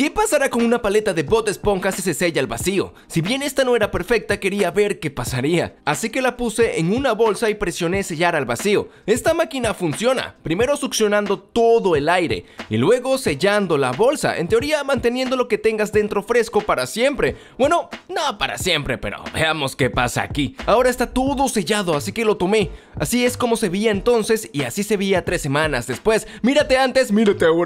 ¿Qué pasará con una paleta de bot esponja si se sella el vacío? Si bien esta no era perfecta, quería ver qué pasaría. Así que la puse en una bolsa y presioné sellar al vacío. Esta máquina funciona, primero succionando todo el aire y luego sellando la bolsa, en teoría manteniendo lo que tengas dentro fresco para siempre. Bueno, no para siempre, pero veamos qué pasa aquí. Ahora está todo sellado, así que lo tomé. Así es como se veía entonces y así se veía tres semanas después. Mírate antes, mírate ahora.